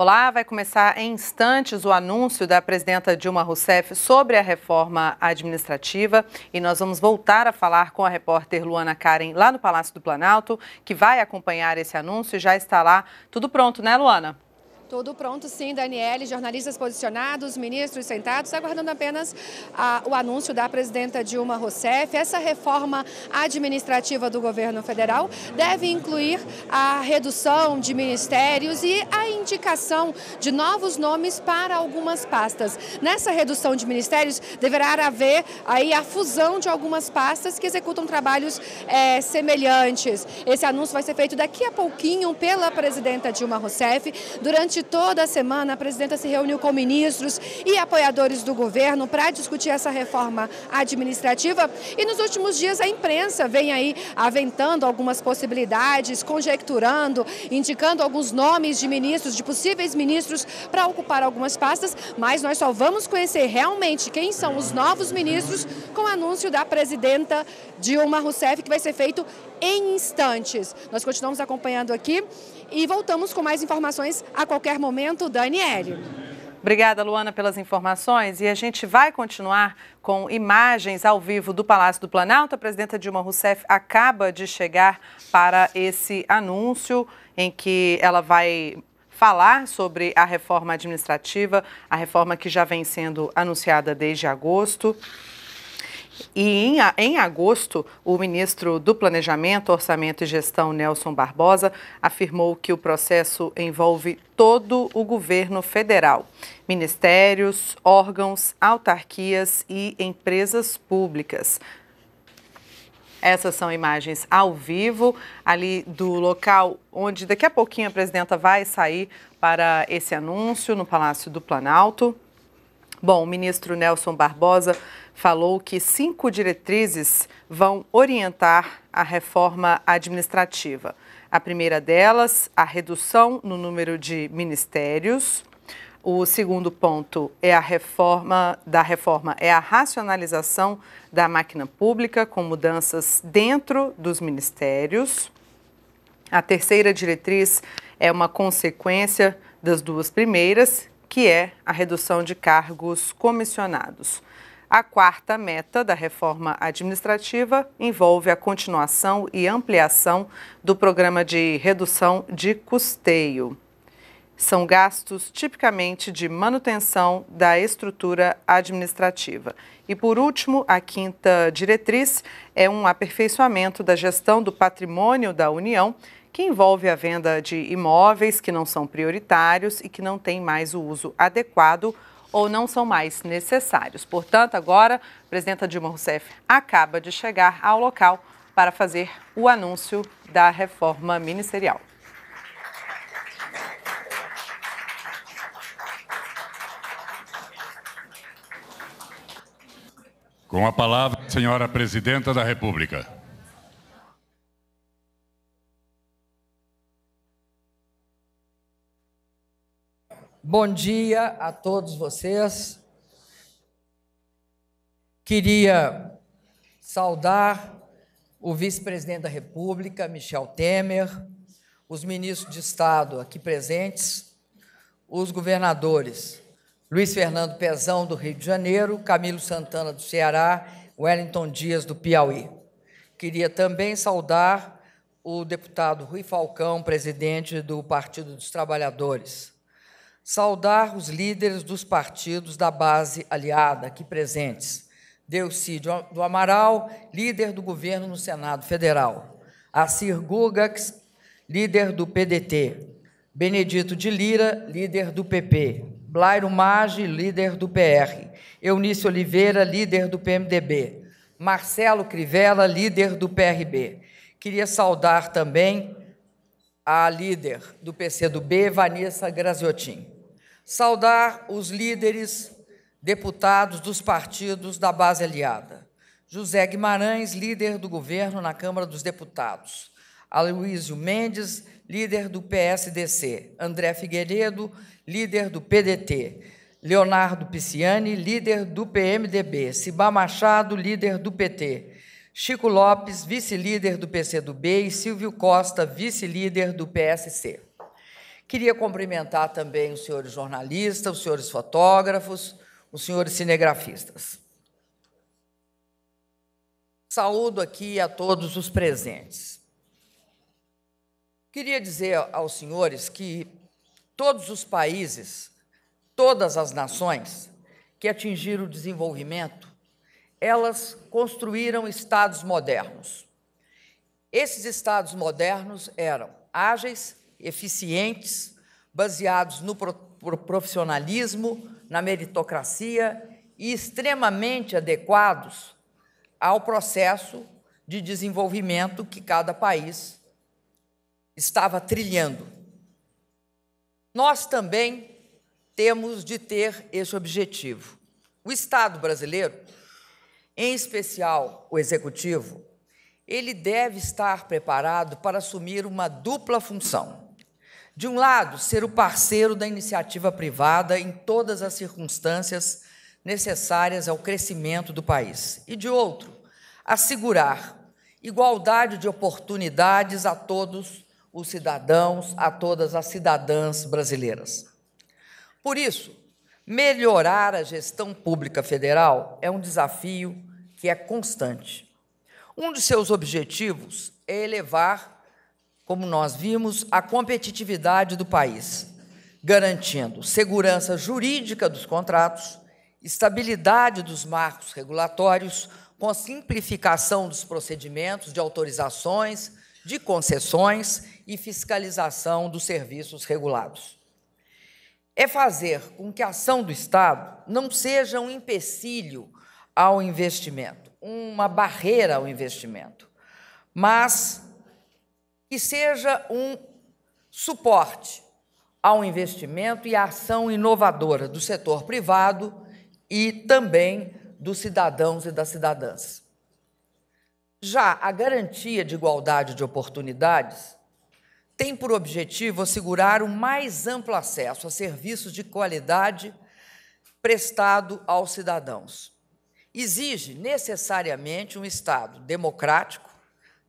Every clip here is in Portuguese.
Olá, vai começar em instantes o anúncio da presidenta Dilma Rousseff sobre a reforma administrativa e nós vamos voltar a falar com a repórter Luana Karen lá no Palácio do Planalto, que vai acompanhar esse anúncio e já está lá. Tudo pronto, né, Luana? Tudo pronto, sim, Daniele. Jornalistas posicionados, ministros sentados, aguardando apenas ah, o anúncio da presidenta Dilma Rousseff. Essa reforma administrativa do governo federal deve incluir a redução de ministérios e a indicação de novos nomes para algumas pastas. Nessa redução de ministérios, deverá haver aí a fusão de algumas pastas que executam trabalhos eh, semelhantes. Esse anúncio vai ser feito daqui a pouquinho pela presidenta Dilma Rousseff durante Durante toda a semana, a presidenta se reuniu com ministros e apoiadores do governo para discutir essa reforma administrativa. E nos últimos dias, a imprensa vem aí aventando algumas possibilidades, conjecturando, indicando alguns nomes de ministros, de possíveis ministros para ocupar algumas pastas, mas nós só vamos conhecer realmente quem são os novos ministros com o anúncio da presidenta Dilma Rousseff, que vai ser feito em instantes. Nós continuamos acompanhando aqui e voltamos com mais informações a qualquer momento, Daniele. Obrigada, Luana, pelas informações. E a gente vai continuar com imagens ao vivo do Palácio do Planalto. A presidenta Dilma Rousseff acaba de chegar para esse anúncio em que ela vai falar sobre a reforma administrativa, a reforma que já vem sendo anunciada desde agosto. E em, em agosto, o ministro do Planejamento, Orçamento e Gestão, Nelson Barbosa, afirmou que o processo envolve todo o governo federal, ministérios, órgãos, autarquias e empresas públicas. Essas são imagens ao vivo, ali do local onde daqui a pouquinho a presidenta vai sair para esse anúncio no Palácio do Planalto. Bom, o ministro Nelson Barbosa falou que cinco diretrizes vão orientar a reforma administrativa. A primeira delas, a redução no número de ministérios. O segundo ponto é a reforma da reforma é a racionalização da máquina pública com mudanças dentro dos ministérios. A terceira diretriz é uma consequência das duas primeiras, que é a redução de cargos comissionados. A quarta meta da reforma administrativa envolve a continuação e ampliação do programa de redução de custeio. São gastos tipicamente de manutenção da estrutura administrativa. E por último, a quinta diretriz é um aperfeiçoamento da gestão do patrimônio da União, que envolve a venda de imóveis que não são prioritários e que não têm mais o uso adequado ou não são mais necessários. Portanto, agora, a presidenta Dilma Rousseff acaba de chegar ao local para fazer o anúncio da reforma ministerial. Com a palavra, senhora Presidenta da República. Bom dia a todos vocês. Queria saudar o vice-presidente da República, Michel Temer, os ministros de Estado aqui presentes, os governadores Luiz Fernando Pezão, do Rio de Janeiro, Camilo Santana, do Ceará, Wellington Dias, do Piauí. Queria também saudar o deputado Rui Falcão, presidente do Partido dos Trabalhadores saudar os líderes dos partidos da base aliada aqui presentes. Delcídio do Amaral, líder do governo no Senado Federal. Assir Gugax, líder do PDT. Benedito de Lira, líder do PP. Blairo Maggi, líder do PR. Eunice Oliveira, líder do PMDB. Marcelo Crivella, líder do PRB. Queria saudar também a líder do PCdoB, Vanessa Graziotin. Saudar os líderes, deputados dos partidos da base aliada. José Guimarães, líder do governo na Câmara dos Deputados. Aloysio Mendes, líder do PSDC. André Figueiredo, líder do PDT. Leonardo Pisciani, líder do PMDB. Cibá Machado, líder do PT. Chico Lopes, vice-líder do PCdoB. E Silvio Costa, vice-líder do PSC. Queria cumprimentar também os senhores jornalistas, os senhores fotógrafos, os senhores cinegrafistas. Saúdo aqui a todos os presentes. Queria dizer aos senhores que todos os países, todas as nações que atingiram o desenvolvimento, elas construíram estados modernos. Esses estados modernos eram ágeis, eficientes, baseados no profissionalismo, na meritocracia e extremamente adequados ao processo de desenvolvimento que cada país estava trilhando. Nós também temos de ter esse objetivo. O Estado brasileiro, em especial o executivo, ele deve estar preparado para assumir uma dupla função de um lado, ser o parceiro da iniciativa privada em todas as circunstâncias necessárias ao crescimento do país. E de outro, assegurar igualdade de oportunidades a todos os cidadãos, a todas as cidadãs brasileiras. Por isso, melhorar a gestão pública federal é um desafio que é constante. Um de seus objetivos é elevar como nós vimos, a competitividade do país, garantindo segurança jurídica dos contratos, estabilidade dos marcos regulatórios, com a simplificação dos procedimentos de autorizações, de concessões e fiscalização dos serviços regulados. É fazer com que a ação do Estado não seja um empecilho ao investimento, uma barreira ao investimento, mas que seja um suporte ao investimento e à ação inovadora do setor privado e também dos cidadãos e das cidadãs. Já a garantia de igualdade de oportunidades tem por objetivo assegurar o mais amplo acesso a serviços de qualidade prestado aos cidadãos. Exige necessariamente um Estado democrático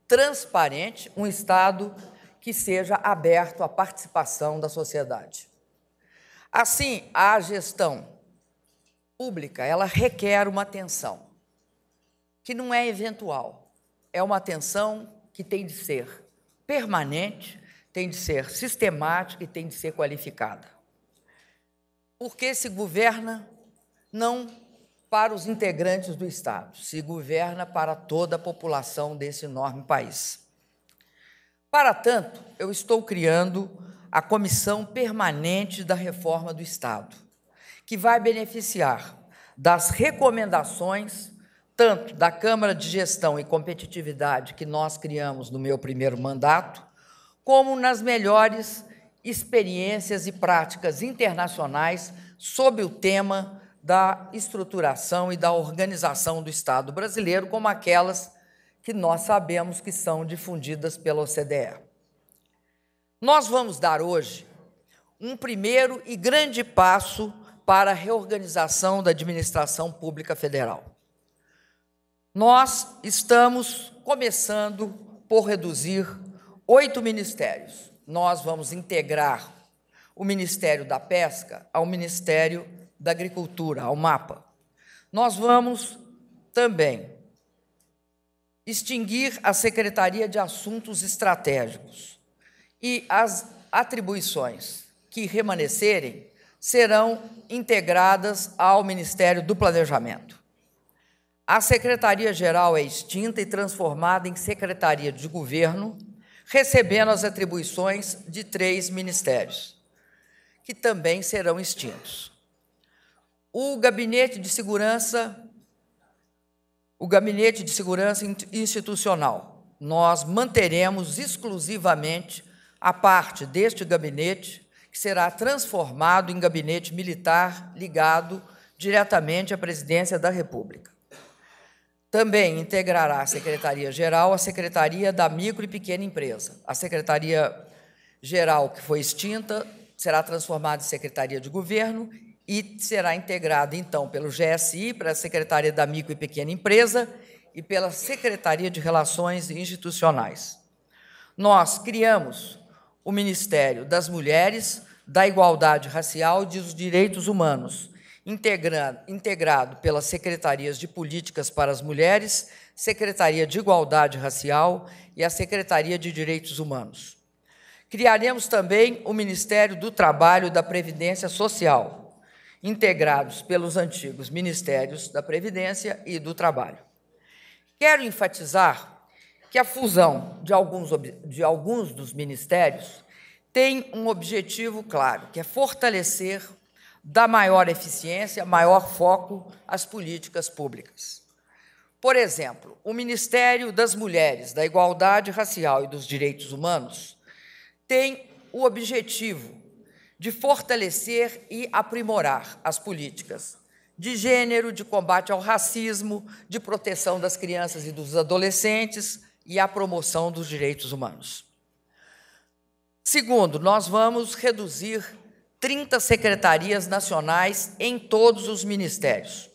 transparente, um Estado que seja aberto à participação da sociedade. Assim, a gestão pública, ela requer uma atenção que não é eventual, é uma atenção que tem de ser permanente, tem de ser sistemática e tem de ser qualificada. Porque se governa não para os integrantes do Estado, se governa para toda a população desse enorme país. Para tanto, eu estou criando a Comissão Permanente da Reforma do Estado, que vai beneficiar das recomendações tanto da Câmara de Gestão e Competitividade que nós criamos no meu primeiro mandato, como nas melhores experiências e práticas internacionais sobre o tema da estruturação e da organização do Estado brasileiro, como aquelas que nós sabemos que são difundidas pela OCDE. Nós vamos dar hoje um primeiro e grande passo para a reorganização da administração pública federal. Nós estamos começando por reduzir oito ministérios. Nós vamos integrar o Ministério da Pesca ao Ministério da agricultura, ao mapa. Nós vamos também extinguir a Secretaria de Assuntos Estratégicos e as atribuições que remanescerem serão integradas ao Ministério do Planejamento. A Secretaria-Geral é extinta e transformada em Secretaria de Governo, recebendo as atribuições de três ministérios, que também serão extintos o gabinete de segurança, o gabinete de segurança institucional. Nós manteremos exclusivamente a parte deste gabinete que será transformado em gabinete militar ligado diretamente à Presidência da República. Também integrará a Secretaria-Geral, a Secretaria da Micro e Pequena Empresa. A Secretaria-Geral, que foi extinta, será transformada em Secretaria de Governo e será integrado, então, pelo GSI, para a Secretaria da Micro e Pequena Empresa e pela Secretaria de Relações Institucionais. Nós criamos o Ministério das Mulheres, da Igualdade Racial e dos Direitos Humanos, integrado, integrado pelas Secretarias de Políticas para as Mulheres, Secretaria de Igualdade Racial e a Secretaria de Direitos Humanos. Criaremos também o Ministério do Trabalho e da Previdência Social, integrados pelos antigos Ministérios da Previdência e do Trabalho. Quero enfatizar que a fusão de alguns, de alguns dos ministérios tem um objetivo claro, que é fortalecer, dar maior eficiência, maior foco às políticas públicas. Por exemplo, o Ministério das Mulheres, da Igualdade Racial e dos Direitos Humanos tem o objetivo de fortalecer e aprimorar as políticas de gênero, de combate ao racismo, de proteção das crianças e dos adolescentes e a promoção dos direitos humanos. Segundo, nós vamos reduzir 30 secretarias nacionais em todos os ministérios,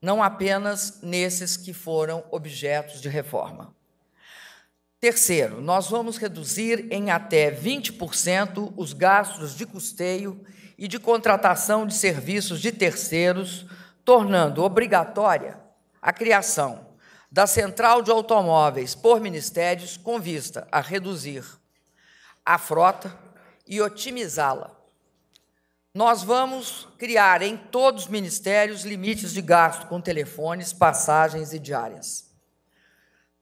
não apenas nesses que foram objetos de reforma. Terceiro, nós vamos reduzir em até 20% os gastos de custeio e de contratação de serviços de terceiros, tornando obrigatória a criação da central de automóveis por ministérios com vista a reduzir a frota e otimizá-la. Nós vamos criar em todos os ministérios limites de gasto com telefones, passagens e diárias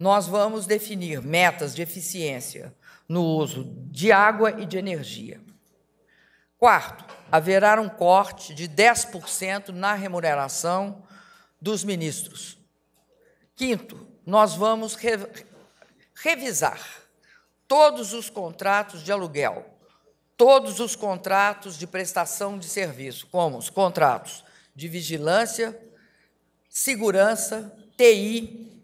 nós vamos definir metas de eficiência no uso de água e de energia. Quarto, haverá um corte de 10% na remuneração dos ministros. Quinto, nós vamos re revisar todos os contratos de aluguel, todos os contratos de prestação de serviço, como os contratos de vigilância, segurança, TI,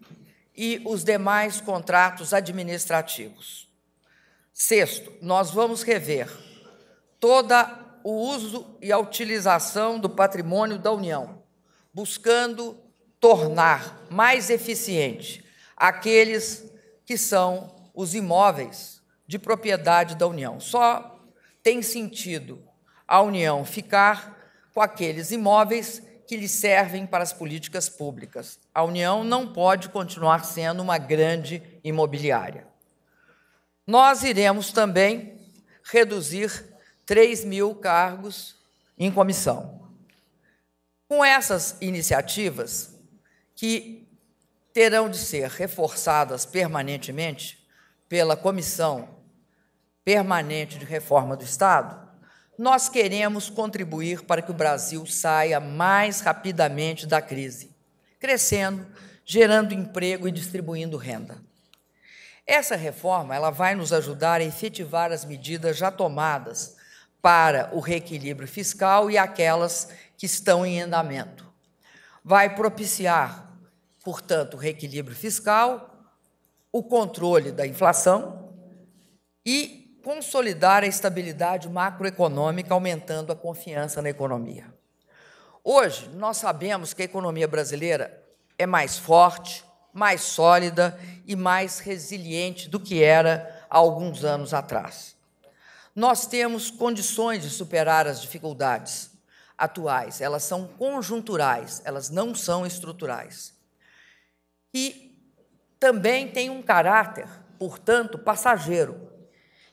e os demais contratos administrativos. Sexto, nós vamos rever toda o uso e a utilização do patrimônio da União, buscando tornar mais eficiente aqueles que são os imóveis de propriedade da União. Só tem sentido a União ficar com aqueles imóveis que lhe servem para as políticas públicas. A União não pode continuar sendo uma grande imobiliária. Nós iremos também reduzir 3 mil cargos em comissão. Com essas iniciativas, que terão de ser reforçadas permanentemente pela Comissão Permanente de Reforma do Estado, nós queremos contribuir para que o Brasil saia mais rapidamente da crise, crescendo, gerando emprego e distribuindo renda. Essa reforma ela vai nos ajudar a efetivar as medidas já tomadas para o reequilíbrio fiscal e aquelas que estão em andamento. Vai propiciar, portanto, o reequilíbrio fiscal, o controle da inflação e consolidar a estabilidade macroeconômica, aumentando a confiança na economia. Hoje, nós sabemos que a economia brasileira é mais forte, mais sólida e mais resiliente do que era há alguns anos atrás. Nós temos condições de superar as dificuldades atuais, elas são conjunturais, elas não são estruturais. E também tem um caráter, portanto, passageiro,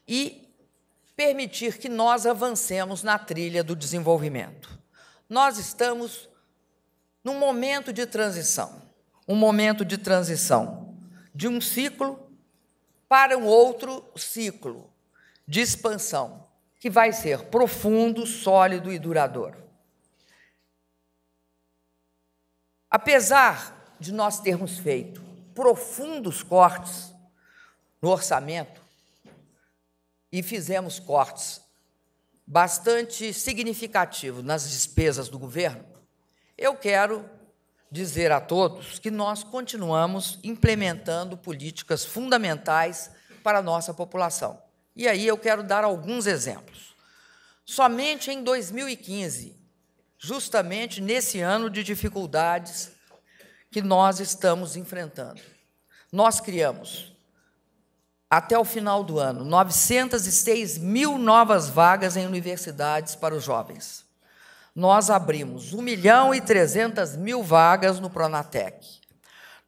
e permitir que nós avancemos na trilha do desenvolvimento. Nós estamos num momento de transição, um momento de transição de um ciclo para um outro ciclo de expansão, que vai ser profundo, sólido e duradouro. Apesar de nós termos feito profundos cortes no orçamento, e fizemos cortes bastante significativos nas despesas do governo, eu quero dizer a todos que nós continuamos implementando políticas fundamentais para a nossa população. E aí eu quero dar alguns exemplos. Somente em 2015, justamente nesse ano de dificuldades que nós estamos enfrentando, nós criamos até o final do ano, 906 mil novas vagas em universidades para os jovens. Nós abrimos 1 milhão e 300 mil vagas no Pronatec.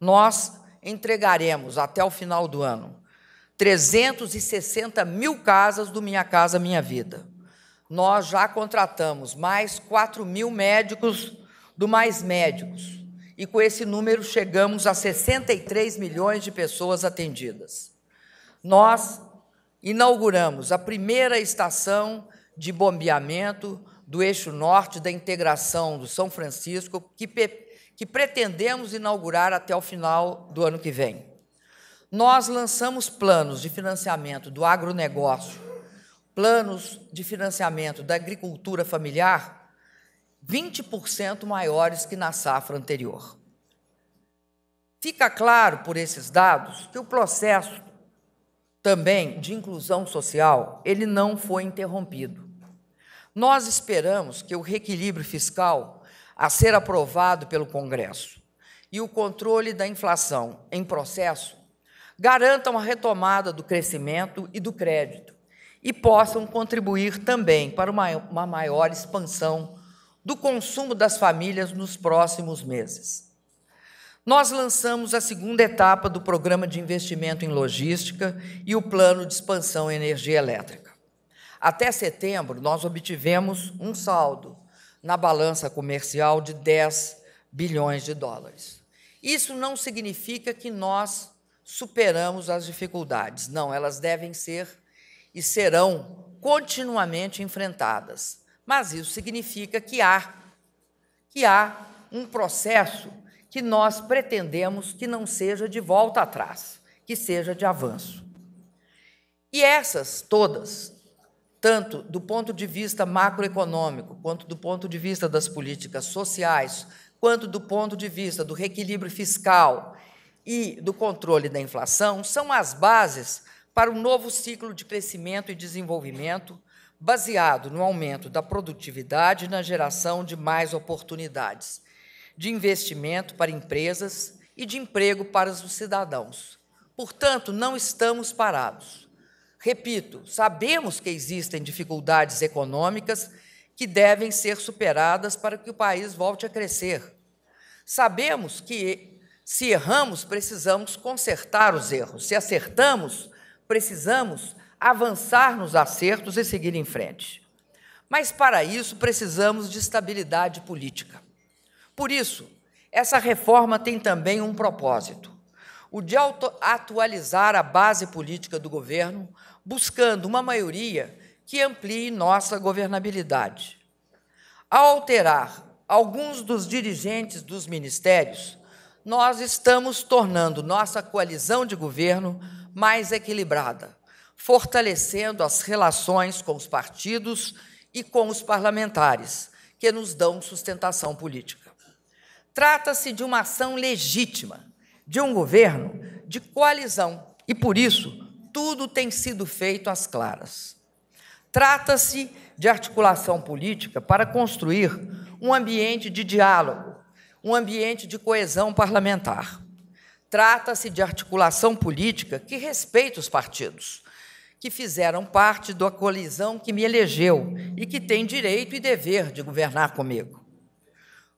Nós entregaremos até o final do ano 360 mil casas do Minha Casa Minha Vida. Nós já contratamos mais 4 mil médicos do Mais Médicos. E com esse número chegamos a 63 milhões de pessoas atendidas nós inauguramos a primeira estação de bombeamento do eixo norte da integração do São Francisco, que, que pretendemos inaugurar até o final do ano que vem. Nós lançamos planos de financiamento do agronegócio, planos de financiamento da agricultura familiar 20% maiores que na safra anterior. Fica claro por esses dados que o processo também de inclusão social, ele não foi interrompido. Nós esperamos que o reequilíbrio fiscal a ser aprovado pelo Congresso e o controle da inflação em processo garantam a retomada do crescimento e do crédito e possam contribuir também para uma maior expansão do consumo das famílias nos próximos meses nós lançamos a segunda etapa do programa de investimento em logística e o plano de expansão em energia elétrica. Até setembro, nós obtivemos um saldo na balança comercial de 10 bilhões de dólares. Isso não significa que nós superamos as dificuldades, não, elas devem ser e serão continuamente enfrentadas. Mas isso significa que há que há um processo que nós pretendemos que não seja de volta atrás, que seja de avanço. E essas todas, tanto do ponto de vista macroeconômico, quanto do ponto de vista das políticas sociais, quanto do ponto de vista do reequilíbrio fiscal e do controle da inflação, são as bases para um novo ciclo de crescimento e desenvolvimento baseado no aumento da produtividade e na geração de mais oportunidades de investimento para empresas e de emprego para os cidadãos. Portanto, não estamos parados. Repito, sabemos que existem dificuldades econômicas que devem ser superadas para que o país volte a crescer. Sabemos que, se erramos, precisamos consertar os erros. Se acertamos, precisamos avançar nos acertos e seguir em frente. Mas, para isso, precisamos de estabilidade política. Por isso, essa reforma tem também um propósito: o de atualizar a base política do governo, buscando uma maioria que amplie nossa governabilidade. Ao alterar alguns dos dirigentes dos ministérios, nós estamos tornando nossa coalizão de governo mais equilibrada, fortalecendo as relações com os partidos e com os parlamentares, que nos dão sustentação política. Trata-se de uma ação legítima de um governo de coalizão e, por isso, tudo tem sido feito às claras. Trata-se de articulação política para construir um ambiente de diálogo, um ambiente de coesão parlamentar. Trata-se de articulação política que respeita os partidos, que fizeram parte da colisão que me elegeu e que tem direito e dever de governar comigo.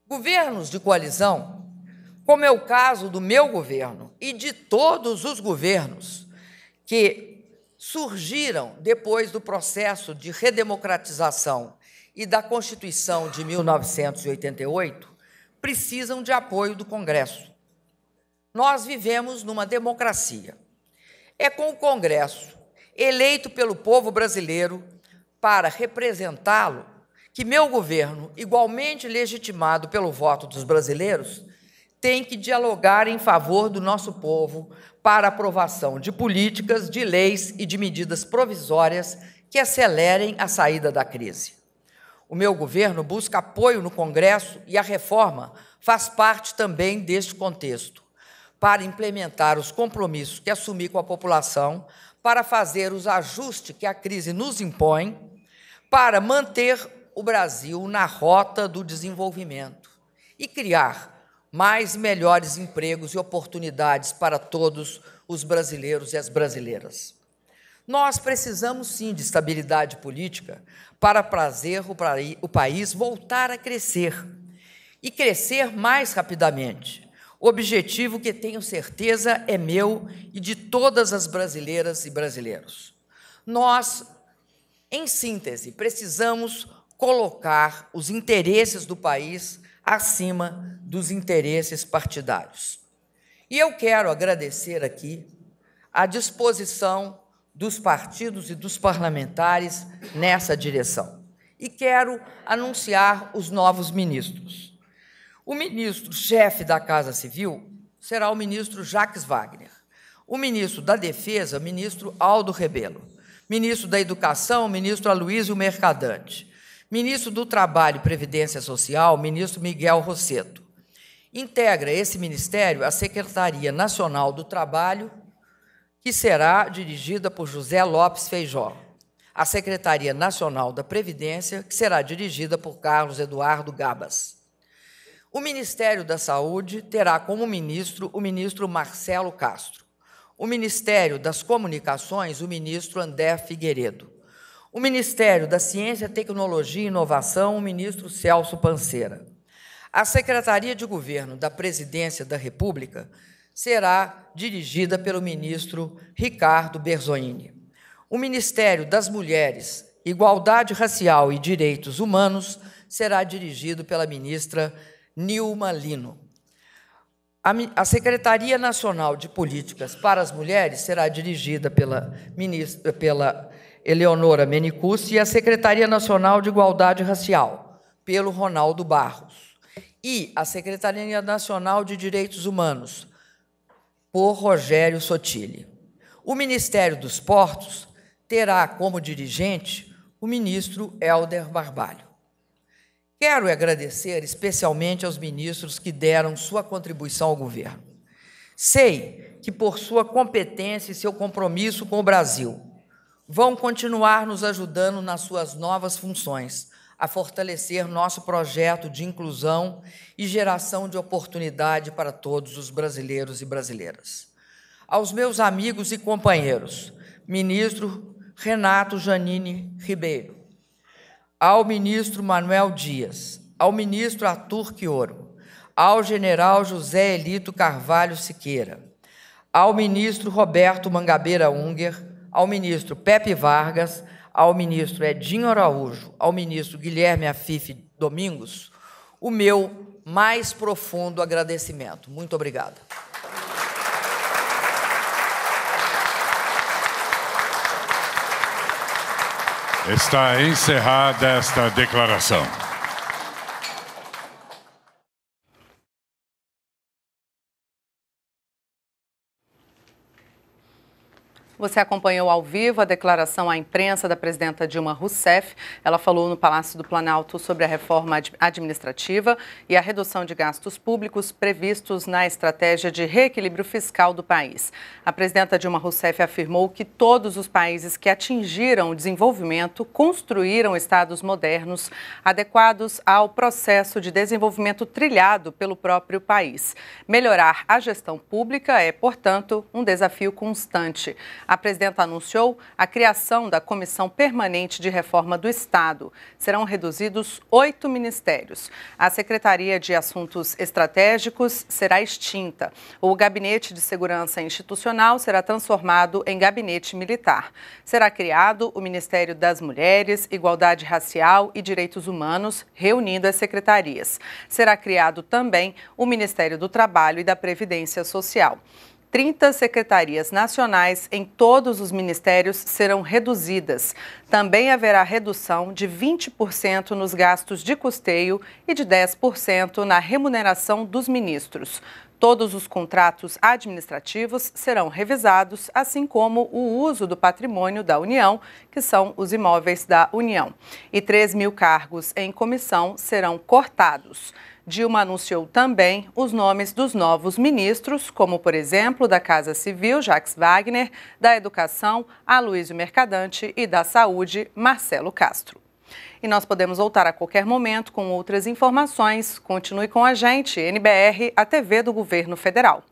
Governos de coalizão, como é o caso do meu governo e de todos os governos que surgiram depois do processo de redemocratização e da Constituição de 1988, precisam de apoio do Congresso. Nós vivemos numa democracia. É com o Congresso, eleito pelo povo brasileiro para representá-lo que meu governo, igualmente legitimado pelo voto dos brasileiros, tem que dialogar em favor do nosso povo para aprovação de políticas, de leis e de medidas provisórias que acelerem a saída da crise. O meu governo busca apoio no Congresso e a reforma faz parte também deste contexto, para implementar os compromissos que assumi com a população, para fazer os ajustes que a crise nos impõe, para manter o Brasil na rota do desenvolvimento e criar mais melhores empregos e oportunidades para todos os brasileiros e as brasileiras. Nós precisamos sim de estabilidade política para fazer o país voltar a crescer e crescer mais rapidamente. Objetivo que tenho certeza é meu e de todas as brasileiras e brasileiros. Nós, em síntese, precisamos colocar os interesses do país acima dos interesses partidários. E eu quero agradecer aqui a disposição dos partidos e dos parlamentares nessa direção. E quero anunciar os novos ministros. O ministro-chefe da Casa Civil será o ministro Jacques Wagner. O ministro da Defesa, ministro Aldo Rebelo. Ministro da Educação, ministro Aloysio Mercadante Ministro do Trabalho e Previdência Social, ministro Miguel Rosseto. Integra esse ministério a Secretaria Nacional do Trabalho, que será dirigida por José Lopes Feijó. A Secretaria Nacional da Previdência, que será dirigida por Carlos Eduardo Gabas. O Ministério da Saúde terá como ministro o ministro Marcelo Castro. O Ministério das Comunicações, o ministro André Figueiredo o Ministério da Ciência, Tecnologia e Inovação, o ministro Celso Panceira. A Secretaria de Governo da Presidência da República será dirigida pelo ministro Ricardo Berzoini. O Ministério das Mulheres, Igualdade Racial e Direitos Humanos será dirigido pela ministra Nilma Lino. A Secretaria Nacional de Políticas para as Mulheres será dirigida pela, ministra, pela Eleonora Menicucci e a Secretaria Nacional de Igualdade Racial, pelo Ronaldo Barros, e a Secretaria Nacional de Direitos Humanos, por Rogério Sotile. O Ministério dos Portos terá como dirigente o ministro Helder Barbalho. Quero agradecer especialmente aos ministros que deram sua contribuição ao governo. Sei que, por sua competência e seu compromisso com o Brasil, vão continuar nos ajudando nas suas novas funções a fortalecer nosso projeto de inclusão e geração de oportunidade para todos os brasileiros e brasileiras. Aos meus amigos e companheiros, ministro Renato Janine Ribeiro, ao ministro Manuel Dias, ao ministro Arthur Quioro, ao general José Elito Carvalho Siqueira, ao ministro Roberto Mangabeira Unger, ao ministro Pepe Vargas, ao ministro Edinho Araújo, ao ministro Guilherme Afife Domingos, o meu mais profundo agradecimento. Muito obrigado. Está encerrada esta declaração. Você acompanhou ao vivo a declaração à imprensa da presidenta Dilma Rousseff. Ela falou no Palácio do Planalto sobre a reforma administrativa e a redução de gastos públicos previstos na estratégia de reequilíbrio fiscal do país. A presidenta Dilma Rousseff afirmou que todos os países que atingiram o desenvolvimento construíram estados modernos adequados ao processo de desenvolvimento trilhado pelo próprio país. Melhorar a gestão pública é, portanto, um desafio constante. A presidenta anunciou a criação da Comissão Permanente de Reforma do Estado. Serão reduzidos oito ministérios. A Secretaria de Assuntos Estratégicos será extinta. O Gabinete de Segurança Institucional será transformado em Gabinete Militar. Será criado o Ministério das Mulheres, Igualdade Racial e Direitos Humanos, reunindo as secretarias. Será criado também o Ministério do Trabalho e da Previdência Social. 30 secretarias nacionais em todos os ministérios serão reduzidas. Também haverá redução de 20% nos gastos de custeio e de 10% na remuneração dos ministros. Todos os contratos administrativos serão revisados, assim como o uso do patrimônio da União, que são os imóveis da União. E 3 mil cargos em comissão serão cortados. Dilma anunciou também os nomes dos novos ministros, como, por exemplo, da Casa Civil, Jacques Wagner, da Educação, Aloysio Mercadante e da Saúde, Marcelo Castro. E nós podemos voltar a qualquer momento com outras informações. Continue com a gente, NBR, a TV do Governo Federal.